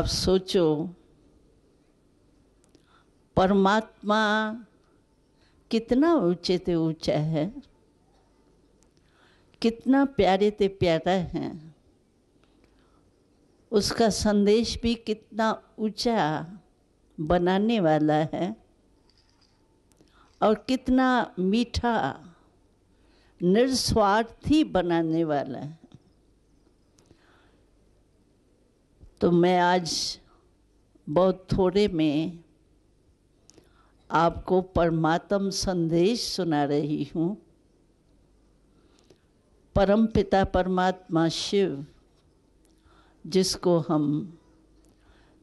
आप सोचो परमात्मा कितना ऊंचे ते ऊंचा है कितना प्यारे ते प्यारा है उसका संदेश भी कितना ऊंचा बनाने वाला है और कितना मीठा निस्वार्थी बनाने वाला है तो मैं आज बहुत थोड़े में आपको परमात्म संदेश सुना रही हूँ परम पिता परमात्मा शिव जिसको हम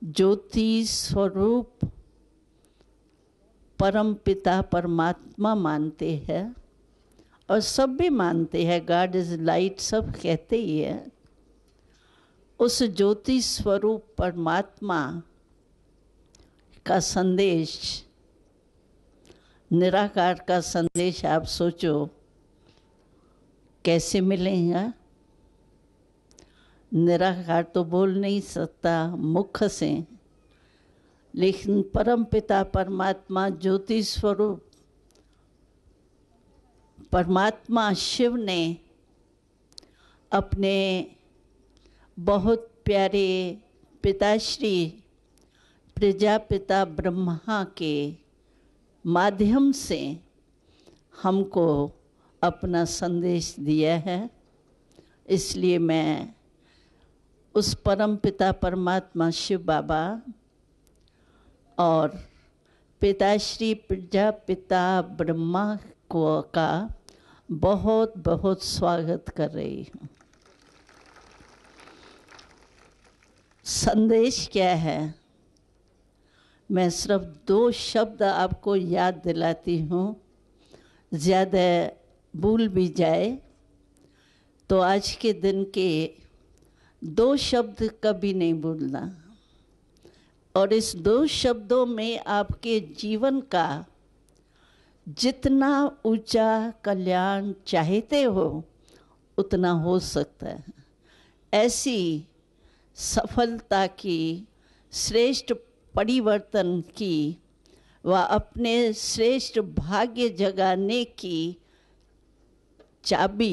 ज्योति स्वरूप परम पिता परमात्मा मानते हैं और सब भी मानते हैं गॉड इज़ लाइट सब कहते ही है उस ज्योति स्वरूप परमात्मा का संदेश निराकार का संदेश आप सोचो कैसे मिलेगा निराकार तो बोल नहीं सकता मुख से लेकिन परम पिता परमात्मा ज्योति स्वरूप परमात्मा शिव ने अपने बहुत प्यारे पिताश्री प्रजापिता ब्रह्मा के माध्यम से हमको अपना संदेश दिया है इसलिए मैं उस परम पिता परमात्मा शिव बाबा और पिताश्री प्रजापिता ब्रह्मा को का बहुत बहुत स्वागत कर रही हूँ संदेश क्या है मैं सिर्फ दो शब्द आपको याद दिलाती हूँ ज़्यादा भूल भी जाए तो आज के दिन के दो शब्द कभी नहीं भूलना और इस दो शब्दों में आपके जीवन का जितना ऊंचा कल्याण चाहते हो उतना हो सकता है ऐसी सफलता की श्रेष्ठ परिवर्तन की व अपने श्रेष्ठ भाग्य जगाने की चाबी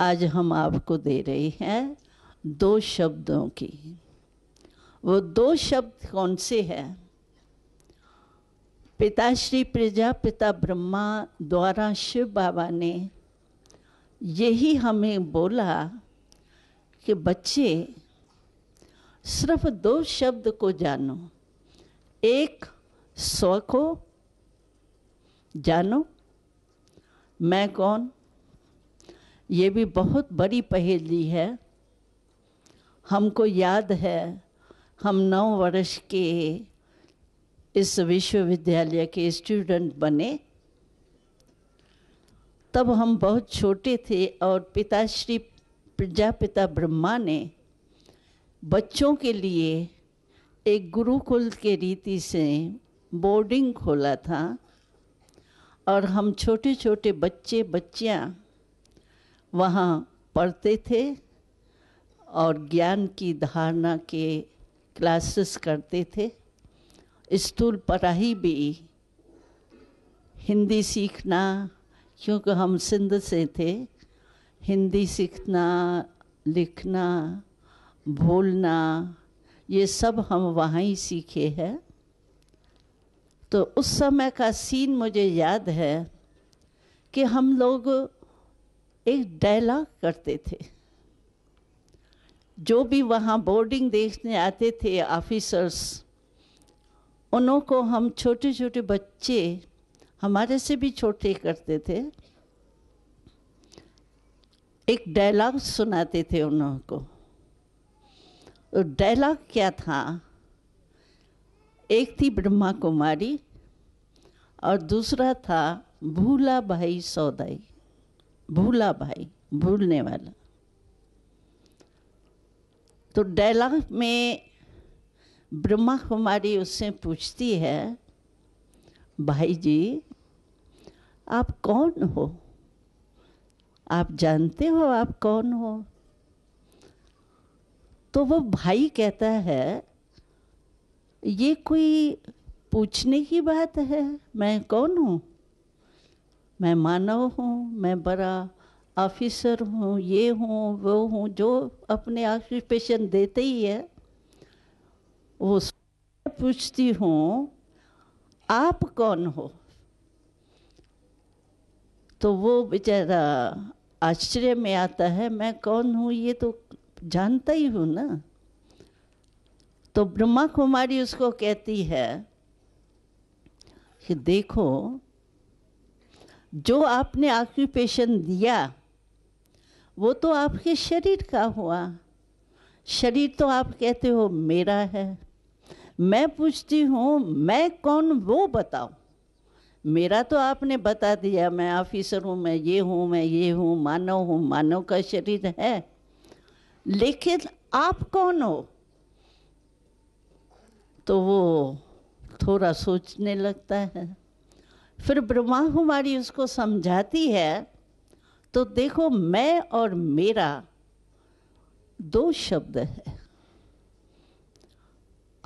आज हम आपको दे रहे हैं दो शब्दों की वो दो शब्द कौन से हैं पिता श्री प्रजापिता ब्रह्मा द्वारा शिव बाबा ने यही हमें बोला कि बच्चे सिर्फ दो शब्द को जानो एक स्व को जानो मैं कौन ये भी बहुत बड़ी पहेली है हमको याद है हम नौ वर्ष के इस विश्वविद्यालय के स्टूडेंट बने तब हम बहुत छोटे थे और पिताश्री प्रजापिता ब्रह्मा ने बच्चों के लिए एक गुरुकुल के रीति से बोर्डिंग खोला था और हम छोटे छोटे बच्चे बच्चियाँ वहाँ पढ़ते थे और ज्ञान की धारणा के क्लासेस करते थे स्थूल पढ़ाई भी हिंदी सीखना क्योंकि हम सिंध से थे हिंदी सीखना लिखना भूलना ये सब हम वहाँ ही सीखे हैं तो उस समय का सीन मुझे याद है कि हम लोग एक डायलॉग करते थे जो भी वहाँ बोर्डिंग देखने आते थे ऑफिसर्स उन्हों को हम छोटे छोटे बच्चे हमारे से भी छोटे करते थे एक डायलॉग सुनाते थे उन्हों को तो डायलॉग क्या था एक थी ब्रह्मा कुमारी और दूसरा था भूला भाई सौदाई भूला भाई भूलने वाला तो डायलॉग में ब्रह्मा कुमारी उससे पूछती है भाई जी आप कौन हो आप जानते हो आप कौन हो तो वो भाई कहता है ये कोई पूछने की बात है मैं कौन हूँ मैं मानव हूँ मैं बड़ा ऑफिसर हूँ ये हूँ वो हूँ जो अपने ऑक्यूपेशन देते ही है वो पूछती हूँ आप कौन हो तो वो बेचारा आश्चर्य में आता है मैं कौन हूँ ये तो जानता ही हूँ ना तो ब्रह्मा कुमारी उसको कहती है कि देखो जो आपने ऑक्यूपेशन दिया वो तो आपके शरीर का हुआ शरीर तो आप कहते हो मेरा है मैं पूछती हूँ मैं कौन वो बताओ मेरा तो आपने बता दिया मैं ऑफिसर हूँ मैं ये हूँ मैं ये हूँ मानव हूँ मानव का शरीर है लेकिन आप कौन हो तो वो थोड़ा सोचने लगता है फिर ब्रह्मा कुमारी उसको समझाती है तो देखो मैं और मेरा दो शब्द है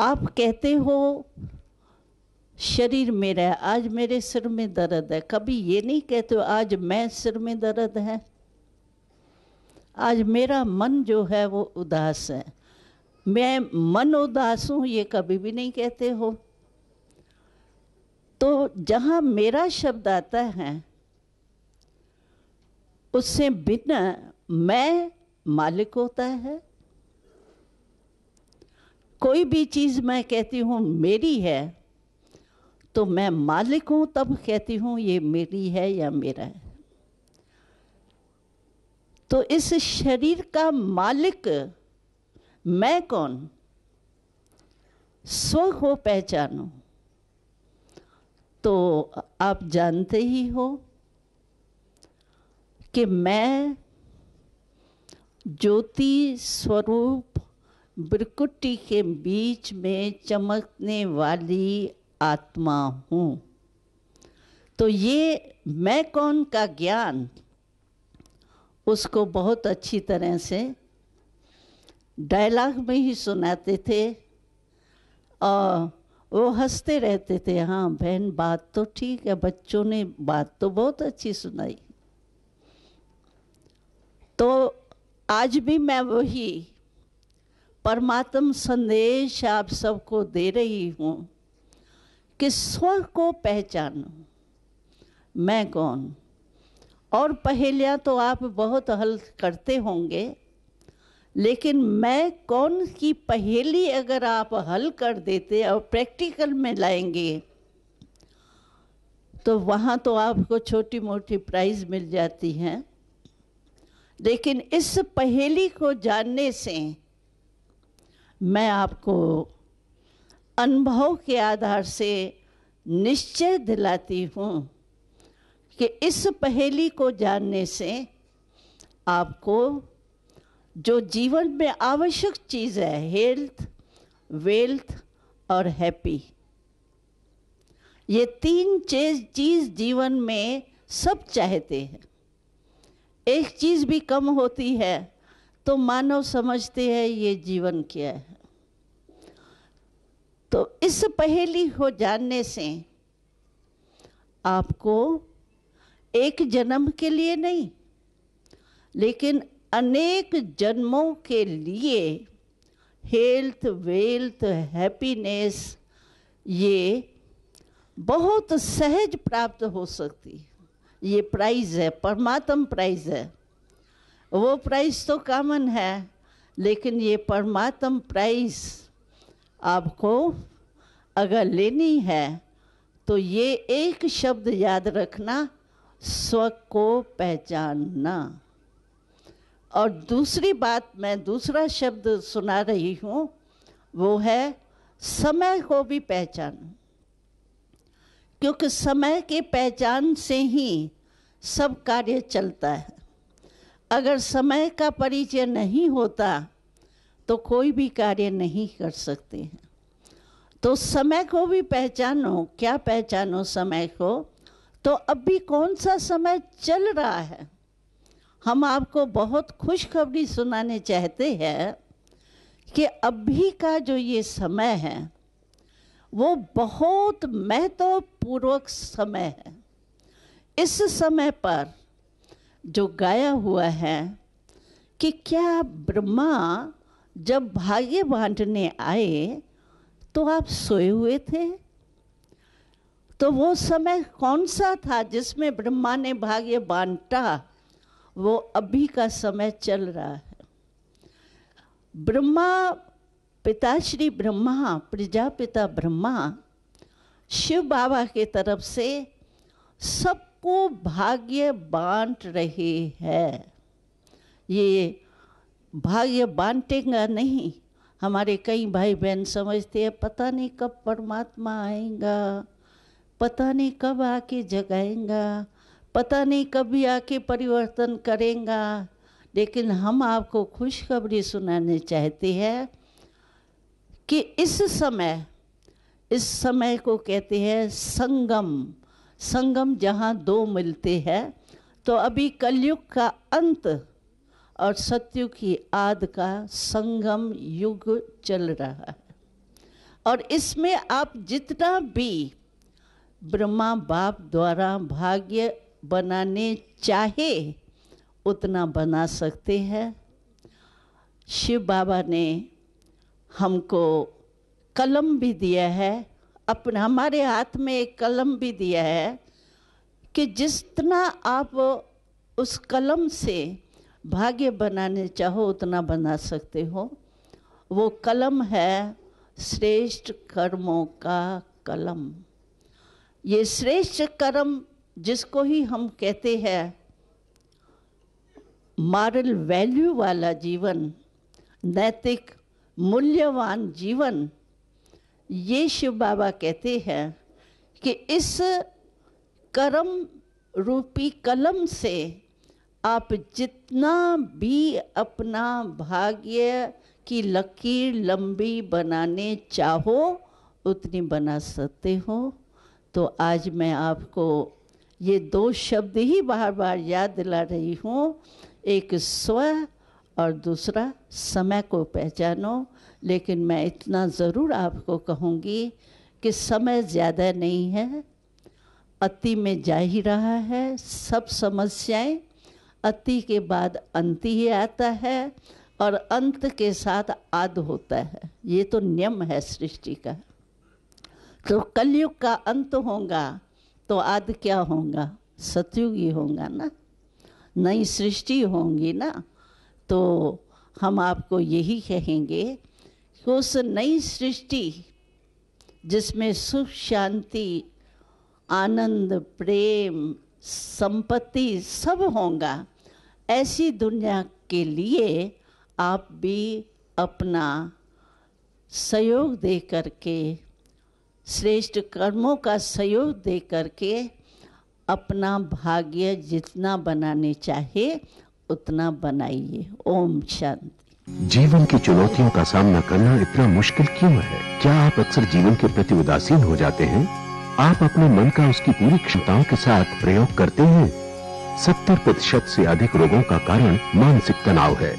आप कहते हो शरीर मेरा है आज मेरे सिर में दर्द है कभी ये नहीं कहते हो आज मैं सिर में दर्द है आज मेरा मन जो है वो उदास है मैं मन उदास हूँ ये कभी भी नहीं कहते हो तो जहाँ मेरा शब्द आता है उससे बिना मैं मालिक होता है कोई भी चीज़ मैं कहती हूँ मेरी है तो मैं मालिक हूँ तब कहती हूँ ये मेरी है या मेरा है तो इस शरीर का मालिक मैं कौन स्व हो पहचानो तो आप जानते ही हो कि मैं ज्योति स्वरूप ब्रकुट्टी के बीच में चमकने वाली आत्मा हूँ तो ये मैं कौन का ज्ञान उसको बहुत अच्छी तरह से डायलॉग में ही सुनाते थे और वो हंसते रहते थे हाँ बहन बात तो ठीक है बच्चों ने बात तो बहुत अच्छी सुनाई तो आज भी मैं वही परमात्म संदेश आप सबको दे रही हूँ कि स्व को पहचानो मैं कौन और पहेलियाँ तो आप बहुत हल करते होंगे लेकिन मैं कौन की पहेली अगर आप हल कर देते और प्रैक्टिकल में लाएंगे तो वहाँ तो आपको छोटी मोटी प्राइज़ मिल जाती हैं लेकिन इस पहेली को जानने से मैं आपको अनुभव के आधार से निश्चय दिलाती हूँ कि इस पहेली को जानने से आपको जो जीवन में आवश्यक चीज़ है हेल्थ वेल्थ और हैप्पी ये तीन चीज चीज़ जीवन में सब चाहते हैं एक चीज़ भी कम होती है तो मानव समझते हैं ये जीवन क्या है तो इस पहेली को जानने से आपको एक जन्म के लिए नहीं लेकिन अनेक जन्मों के लिए हेल्थ वेल्थ हैप्पीनेस ये बहुत सहज प्राप्त हो सकती है ये प्राइज है परमात्म प्राइज है वो प्राइज तो कॉमन है लेकिन ये परमात्म प्राइज आपको अगर लेनी है तो ये एक शब्द याद रखना स्व को पहचानना और दूसरी बात मैं दूसरा शब्द सुना रही हूँ वो है समय को भी पहचान क्योंकि समय के पहचान से ही सब कार्य चलता है अगर समय का परिचय नहीं होता तो कोई भी कार्य नहीं कर सकते हैं तो समय को भी पहचानो क्या पहचानो समय को तो अभी कौन सा समय चल रहा है हम आपको बहुत खुशखबरी सुनाने चाहते हैं कि अभी का जो ये समय है वो बहुत महत्वपूर्वक समय है इस समय पर जो गाया हुआ है कि क्या ब्रह्मा जब भाग्य बांटने आए तो आप सोए हुए थे तो वो समय कौन सा था जिसमें ब्रह्मा ने भाग्य बांटा वो अभी का समय चल रहा है ब्रह्मा पिताश्री ब्रह्मा प्रजापिता ब्रह्मा शिव बाबा के तरफ से सबको भाग्य बांट रहे हैं ये भाग्य बांटेगा नहीं हमारे कई भाई बहन समझते हैं पता नहीं कब परमात्मा आएगा पता नहीं कब आके जगाएंगा पता नहीं कभी आके परिवर्तन करेंगा लेकिन हम आपको खुशखबरी सुनाने चाहते हैं कि इस समय इस समय को कहते हैं संगम संगम जहाँ दो मिलते हैं तो अभी कलयुग का अंत और सत्यु की आद का संगम युग चल रहा है और इसमें आप जितना भी ब्रह्मा बाप द्वारा भाग्य बनाने चाहे उतना बना सकते हैं शिव बाबा ने हमको कलम भी दिया है अपने हमारे हाथ में एक कलम भी दिया है कि जितना आप उस कलम से भाग्य बनाने चाहो उतना बना सकते हो वो कलम है श्रेष्ठ कर्मों का कलम ये श्रेष्ठ कर्म जिसको ही हम कहते हैं मॉरल वैल्यू वाला जीवन नैतिक मूल्यवान जीवन ये शिव बाबा कहते हैं कि इस कर्म रूपी कलम से आप जितना भी अपना भाग्य की लकीर लंबी बनाने चाहो उतनी बना सकते हो तो आज मैं आपको ये दो शब्द ही बार बार याद दिला रही हूँ एक स्व और दूसरा समय को पहचानो लेकिन मैं इतना ज़रूर आपको कहूँगी कि समय ज़्यादा नहीं है अति में जा ही रहा है सब समस्याएं अति के बाद अंति ही आता है और अंत के साथ आद होता है ये तो नियम है सृष्टि का तो कलयुग का अंत होगा तो आद क्या होगा सतयुगी होगा ना नई सृष्टि होंगी ना तो हम आपको यही कहेंगे कि उस नई सृष्टि जिसमें सुख शांति आनंद प्रेम संपत्ति सब होगा ऐसी दुनिया के लिए आप भी अपना सहयोग दे करके श्रेष्ठ कर्मों का सहयोग दे करके अपना भाग्य जितना बनाने चाहिए उतना बनाइए ओम शांति जीवन की चुनौतियों का सामना करना इतना मुश्किल क्यों है क्या आप अक्सर जीवन के प्रति उदासीन हो जाते हैं आप अपने मन का उसकी पूरी क्षमताओं के साथ प्रयोग करते हैं सत्तर प्रतिशत ऐसी अधिक रोगों का कारण मानसिक तनाव है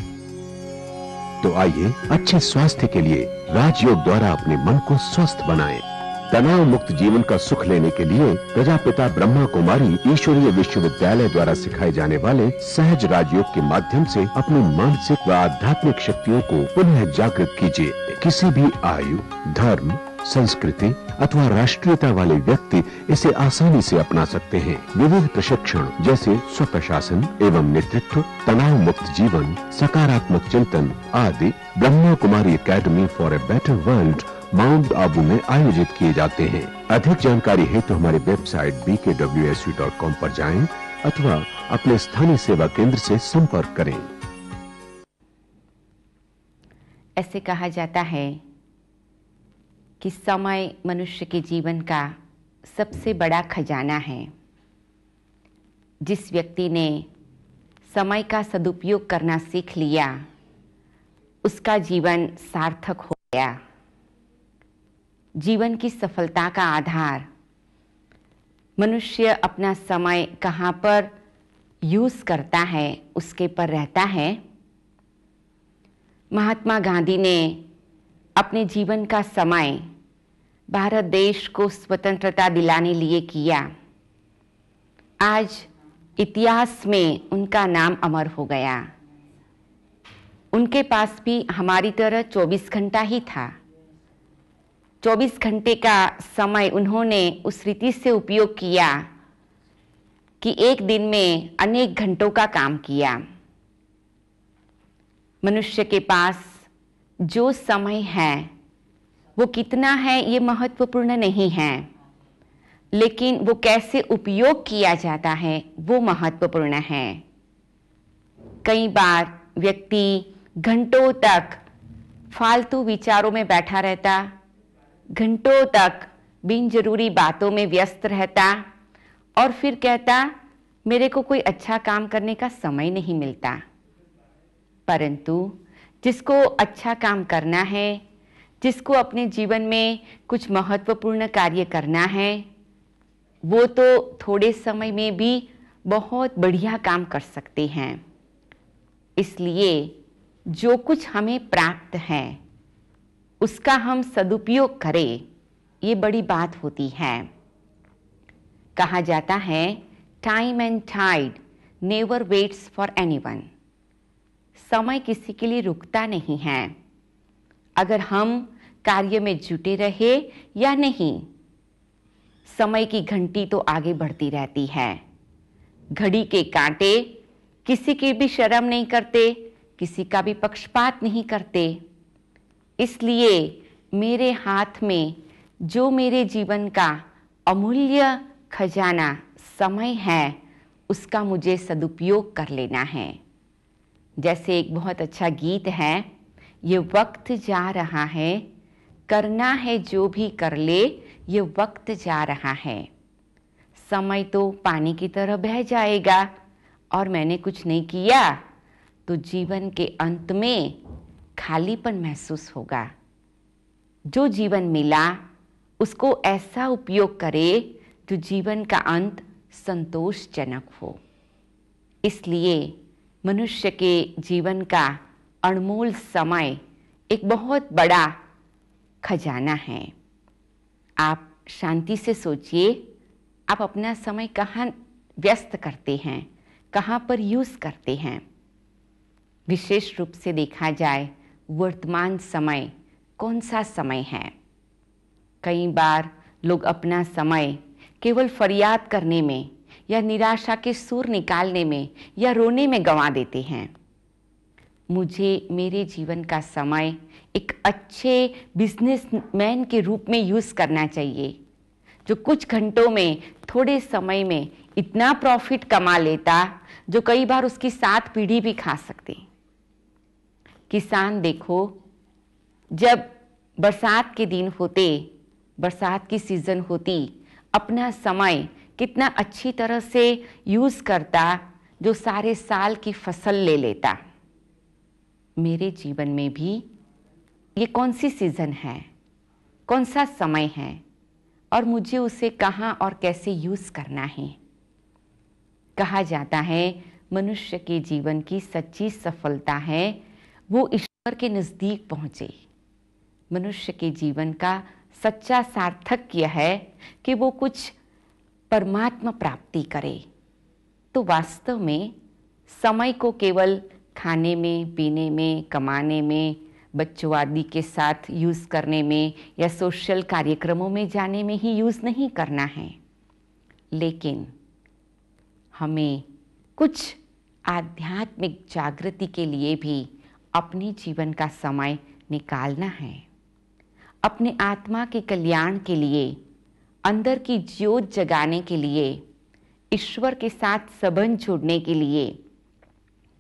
तो आइए अच्छे स्वास्थ्य के लिए राजयोग द्वारा अपने मन को स्वस्थ बनाएं। तनाव मुक्त जीवन का सुख लेने के लिए प्रजापिता ब्रह्मा कुमारी ईश्वरीय विश्वविद्यालय द्वारा सिखाए जाने वाले सहज राजयोग के माध्यम से अपनी मानसिक व आध्यात्मिक शक्तियों को पुनः जागृत कीजिए किसी भी आयु धर्म संस्कृति अथवा राष्ट्रीयता वाले व्यक्ति इसे आसानी से अपना सकते हैं विविध प्रशिक्षण जैसे स्व प्रशासन एवं नेतृत्व तनाव मुक्त जीवन सकारात्मक चिंतन आदि Brahma Kumari academy for a better world mount Abu में आयोजित किए जाते हैं अधिक जानकारी हेतु तो हमारे website B K W S dot com जाए अथवा अपने स्थानीय सेवा केंद्र से संपर्क करें ऐसे कहा जाता है कि समय मनुष्य के जीवन का सबसे बड़ा खजाना है जिस व्यक्ति ने समय का सदुपयोग करना सीख लिया उसका जीवन सार्थक हो गया जीवन की सफलता का आधार मनुष्य अपना समय कहाँ पर यूज़ करता है उसके पर रहता है महात्मा गांधी ने अपने जीवन का समय भारत देश को स्वतंत्रता दिलाने लिए किया आज इतिहास में उनका नाम अमर हो गया उनके पास भी हमारी तरह 24 घंटा ही था 24 घंटे का समय उन्होंने उस रीति से उपयोग किया कि एक दिन में अनेक घंटों का काम किया मनुष्य के पास जो समय है वो कितना है ये महत्वपूर्ण नहीं है लेकिन वो कैसे उपयोग किया जाता है वो महत्वपूर्ण है कई बार व्यक्ति घंटों तक फालतू विचारों में बैठा रहता घंटों तक बिन जरूरी बातों में व्यस्त रहता और फिर कहता मेरे को कोई अच्छा काम करने का समय नहीं मिलता परंतु जिसको अच्छा काम करना है जिसको अपने जीवन में कुछ महत्वपूर्ण कार्य करना है वो तो थोड़े समय में भी बहुत बढ़िया काम कर सकते हैं इसलिए जो कुछ हमें प्राप्त है उसका हम सदुपयोग करें ये बड़ी बात होती है कहा जाता है time and tide never waits for anyone समय किसी के लिए रुकता नहीं है अगर हम कार्य में जुटे रहे या नहीं समय की घंटी तो आगे बढ़ती रहती है घड़ी के कांटे किसी की भी शर्म नहीं करते किसी का भी पक्षपात नहीं करते इसलिए मेरे हाथ में जो मेरे जीवन का अमूल्य खजाना समय है उसका मुझे सदुपयोग कर लेना है जैसे एक बहुत अच्छा गीत है ये वक्त जा रहा है करना है जो भी कर ले ये वक्त जा रहा है समय तो पानी की तरह बह जाएगा और मैंने कुछ नहीं किया तो जीवन के अंत में खालीपन महसूस होगा जो जीवन मिला उसको ऐसा उपयोग करे जो जीवन का अंत संतोषजनक हो इसलिए मनुष्य के जीवन का अनमोल समय एक बहुत बड़ा खजाना है आप शांति से सोचिए आप अपना समय कहाँ व्यस्त करते हैं कहाँ पर यूज़ करते हैं विशेष रूप से देखा जाए वर्तमान समय कौन सा समय है कई बार लोग अपना समय केवल फरियाद करने में या निराशा के सुर निकालने में या रोने में गंवा देते हैं मुझे मेरे जीवन का समय एक अच्छे बिजनेसमैन के रूप में यूज़ करना चाहिए जो कुछ घंटों में थोड़े समय में इतना प्रॉफिट कमा लेता जो कई बार उसकी सात पीढ़ी भी खा सकती किसान देखो जब बरसात के दिन होते बरसात की सीज़न होती अपना समय कितना अच्छी तरह से यूज़ करता जो सारे साल की फसल ले लेता मेरे जीवन में भी ये कौन सी सीज़न है कौन सा समय है और मुझे उसे कहाँ और कैसे यूज़ करना है कहा जाता है मनुष्य के जीवन की सच्ची सफलता है वो ईश्वर के नज़दीक पहुँचे मनुष्य के जीवन का सच्चा सार्थक यह है कि वो कुछ परमात्मा प्राप्ति करे तो वास्तव में समय को केवल खाने में पीने में कमाने में बच्चों आदि के साथ यूज़ करने में या सोशल कार्यक्रमों में जाने में ही यूज़ नहीं करना है लेकिन हमें कुछ आध्यात्मिक जागृति के लिए भी अपने जीवन का समय निकालना है अपने आत्मा के कल्याण के लिए अंदर की ज्योत जगाने के लिए ईश्वर के साथ संबंध जोड़ने के लिए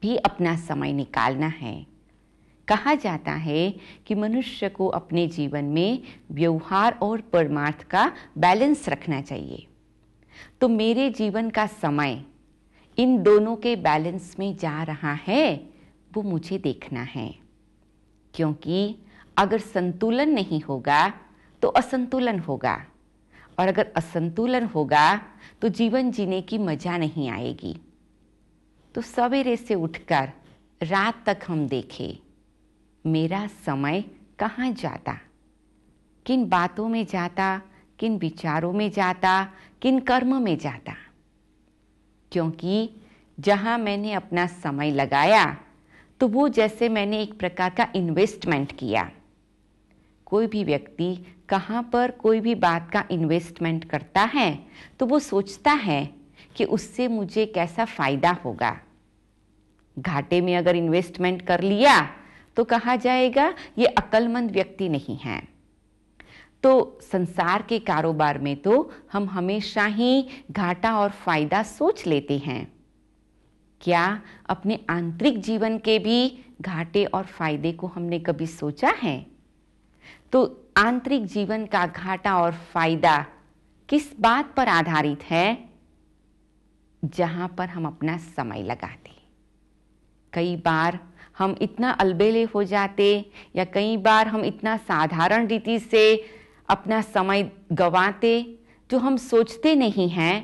भी अपना समय निकालना है कहा जाता है कि मनुष्य को अपने जीवन में व्यवहार और परमार्थ का बैलेंस रखना चाहिए तो मेरे जीवन का समय इन दोनों के बैलेंस में जा रहा है वो मुझे देखना है क्योंकि अगर संतुलन नहीं होगा तो असंतुलन होगा और अगर असंतुलन होगा तो जीवन जीने की मजा नहीं आएगी तो सवेरे से उठकर रात तक हम देखें मेरा समय कहाँ जाता किन बातों में जाता किन विचारों में जाता किन कर्म में जाता क्योंकि जहाँ मैंने अपना समय लगाया तो वो जैसे मैंने एक प्रकार का इन्वेस्टमेंट किया कोई भी व्यक्ति कहाँ पर कोई भी बात का इन्वेस्टमेंट करता है तो वो सोचता है कि उससे मुझे कैसा फ़ायदा होगा घाटे में अगर इन्वेस्टमेंट कर लिया तो कहा जाएगा ये अक्लमंद व्यक्ति नहीं है तो संसार के कारोबार में तो हम हमेशा ही घाटा और फ़ायदा सोच लेते हैं क्या अपने आंतरिक जीवन के भी घाटे और फायदे को हमने कभी सोचा है तो आंतरिक जीवन का घाटा और फायदा किस बात पर आधारित है जहां पर हम अपना समय लगाते कई बार हम इतना अलबेले हो जाते या कई बार हम इतना साधारण रीति से अपना समय गवाते जो हम सोचते नहीं हैं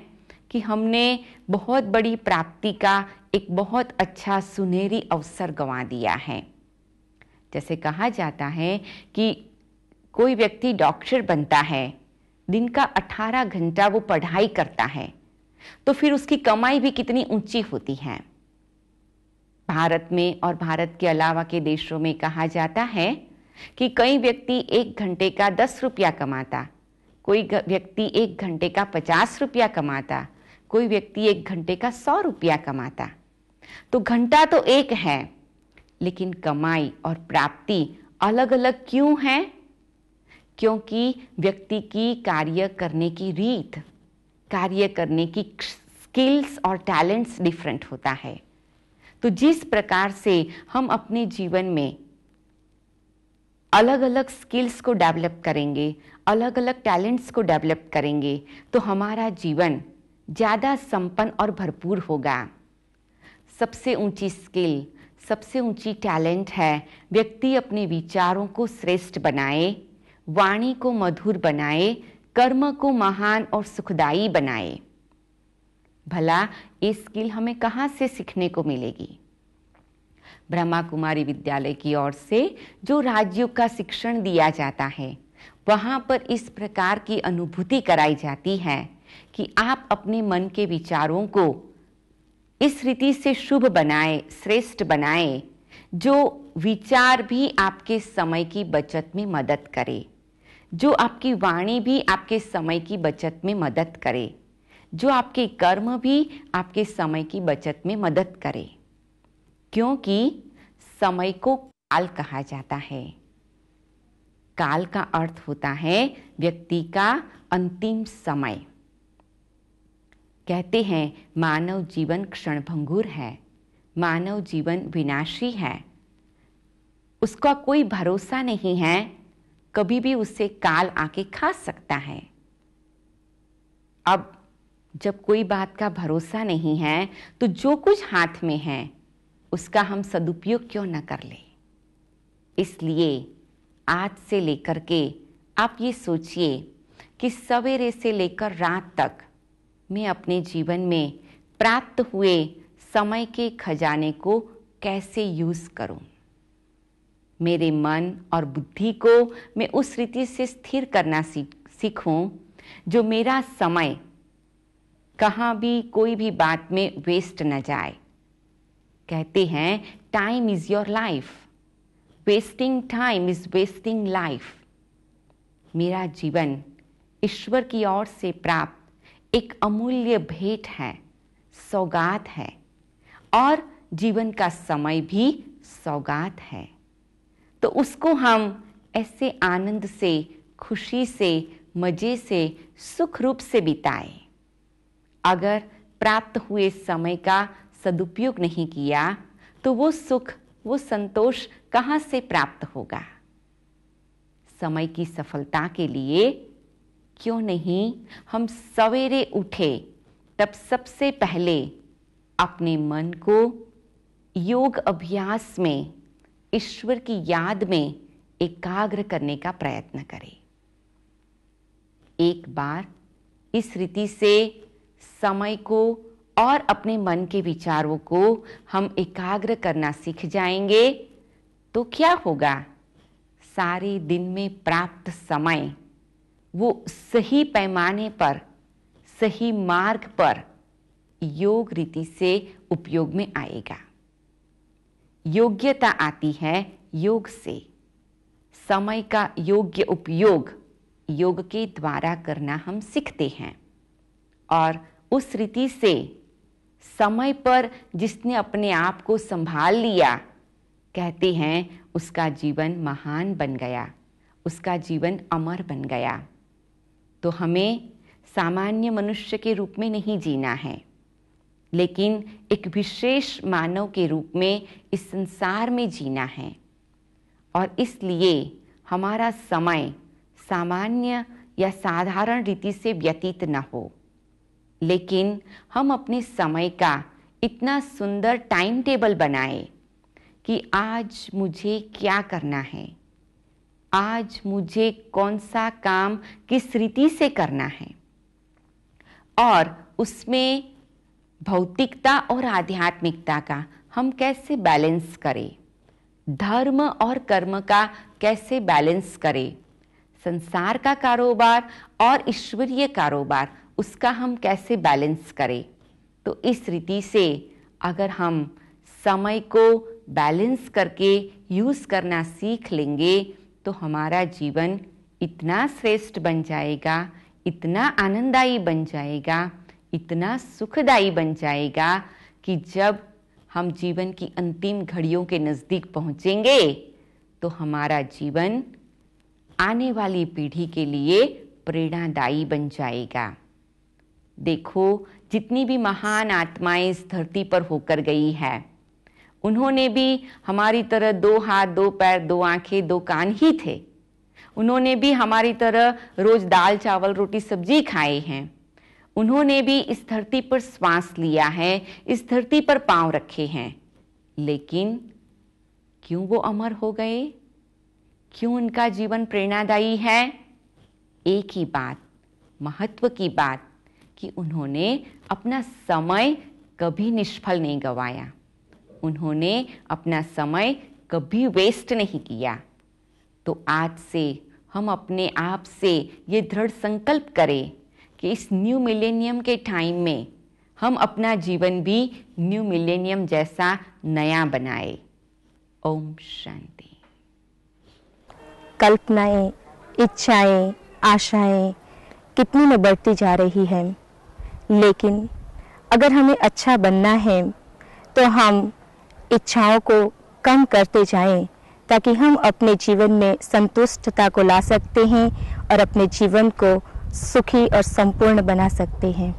कि हमने बहुत बड़ी प्राप्ति का एक बहुत अच्छा सुनहरी अवसर गंवा दिया है जैसे कहा जाता है कि कोई व्यक्ति डॉक्टर बनता है दिन का 18 घंटा वो पढ़ाई करता है तो फिर उसकी कमाई भी कितनी ऊंची होती है भारत में और भारत के अलावा के देशों में कहा जाता है कि कई व्यक्ति एक घंटे का दस रुपया कमाता कोई व्यक्ति एक घंटे का पचास रुपया कमाता कोई व्यक्ति एक घंटे का सौ रुपया कमाता तो घंटा तो एक है लेकिन कमाई और प्राप्ति अलग अलग क्यों है क्योंकि व्यक्ति की कार्य करने की रीत कार्य करने की स्किल्स और टैलेंट्स डिफरेंट होता है तो जिस प्रकार से हम अपने जीवन में अलग अलग स्किल्स को डेवलप करेंगे अलग अलग टैलेंट्स को डेवलप करेंगे तो हमारा जीवन ज़्यादा संपन्न और भरपूर होगा सबसे ऊंची स्किल सबसे ऊंची टैलेंट है व्यक्ति अपने विचारों को श्रेष्ठ बनाए वाणी को मधुर बनाए कर्म को महान और सुखदायी बनाए भला ये स्किल हमें कहाँ से सीखने को मिलेगी ब्रह्मा कुमारी विद्यालय की ओर से जो राज्यों का शिक्षण दिया जाता है वहाँ पर इस प्रकार की अनुभूति कराई जाती है कि आप अपने मन के विचारों को इस रीति से शुभ बनाए श्रेष्ठ बनाए जो विचार भी आपके समय की बचत में मदद करे जो आपकी वाणी भी आपके समय की बचत में मदद करे जो आपके कर्म भी आपके समय की बचत में मदद करे क्योंकि समय को काल कहा जाता है काल का अर्थ होता है व्यक्ति का अंतिम समय कहते हैं मानव जीवन क्षणभंगुर है मानव जीवन विनाशी है उसका कोई भरोसा नहीं है कभी भी उससे काल आके खा सकता है अब जब कोई बात का भरोसा नहीं है तो जो कुछ हाथ में है उसका हम सदुपयोग क्यों न कर ले इसलिए आज से लेकर के आप ये सोचिए कि सवेरे से लेकर रात तक मैं अपने जीवन में प्राप्त हुए समय के खजाने को कैसे यूज करूं? मेरे मन और बुद्धि को मैं उस रीति से स्थिर करना सीखूं जो मेरा समय कहाँ भी कोई भी बात में वेस्ट न जाए कहते हैं time is your life wasting time is wasting life मेरा जीवन ईश्वर की ओर से प्राप्त एक अमूल्य भेंट है सौगात है और जीवन का समय भी सौगात है तो उसको हम ऐसे आनंद से खुशी से मजे से सुख रूप से बिताएं अगर प्राप्त हुए समय का सदुपयोग नहीं किया तो वो सुख वो संतोष कहाँ से प्राप्त होगा समय की सफलता के लिए क्यों नहीं हम सवेरे उठे तब सबसे पहले अपने मन को योग अभ्यास में ईश्वर की याद में एकाग्र करने का प्रयत्न करें एक बार इस रीति से समय को और अपने मन के विचारों को हम एकाग्र करना सीख जाएंगे तो क्या होगा सारे दिन में प्राप्त समय वो सही पैमाने पर सही मार्ग पर योग रीति से उपयोग में आएगा योग्यता आती है योग से समय का योग्य उपयोग योग के द्वारा करना हम सीखते हैं और उस रीति से समय पर जिसने अपने आप को संभाल लिया कहते हैं उसका जीवन महान बन गया उसका जीवन अमर बन गया तो हमें सामान्य मनुष्य के रूप में नहीं जीना है लेकिन एक विशेष मानव के रूप में इस संसार में जीना है और इसलिए हमारा समय सामान्य या साधारण रीति से व्यतीत न हो लेकिन हम अपने समय का इतना सुंदर टाइम टेबल बनाए कि आज मुझे क्या करना है आज मुझे कौन सा काम किस रीति से करना है और उसमें भौतिकता और आध्यात्मिकता का हम कैसे बैलेंस करें धर्म और कर्म का कैसे बैलेंस करें संसार का कारोबार और ईश्वरीय कारोबार उसका हम कैसे बैलेंस करें तो इस रीति से अगर हम समय को बैलेंस करके यूज़ करना सीख लेंगे तो हमारा जीवन इतना श्रेष्ठ बन जाएगा इतना आनंददायी बन जाएगा इतना सुखदायी बन जाएगा कि जब हम जीवन की अंतिम घड़ियों के नज़दीक पहुँचेंगे तो हमारा जीवन आने वाली पीढ़ी के लिए प्रेरणादायी बन जाएगा देखो जितनी भी महान आत्माएं इस धरती पर होकर गई है उन्होंने भी हमारी तरह दो हाथ दो पैर दो आंखें दो कान ही थे उन्होंने भी हमारी तरह रोज दाल चावल रोटी सब्जी खाए हैं उन्होंने भी इस धरती पर श्वास लिया है इस धरती पर पांव रखे हैं लेकिन क्यों वो अमर हो गए क्यों उनका जीवन प्रेरणादायी है एक ही बात महत्व की बात कि उन्होंने अपना समय कभी निष्फल नहीं गवाया उन्होंने अपना समय कभी वेस्ट नहीं किया तो आज से हम अपने आप से ये दृढ़ संकल्प करें कि इस न्यू मिलेनियम के टाइम में हम अपना जीवन भी न्यू मिलेनियम जैसा नया बनाए ओम शांति कल्पनाएं इच्छाएं आशाएं कितनी में बढ़ती जा रही हैं लेकिन अगर हमें अच्छा बनना है तो हम इच्छाओं को कम करते जाएं ताकि हम अपने जीवन में संतुष्टता को ला सकते हैं और अपने जीवन को सुखी और संपूर्ण बना सकते हैं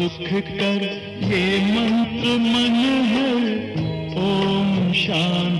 सुख कर ये मंत्र मन है ओम शांत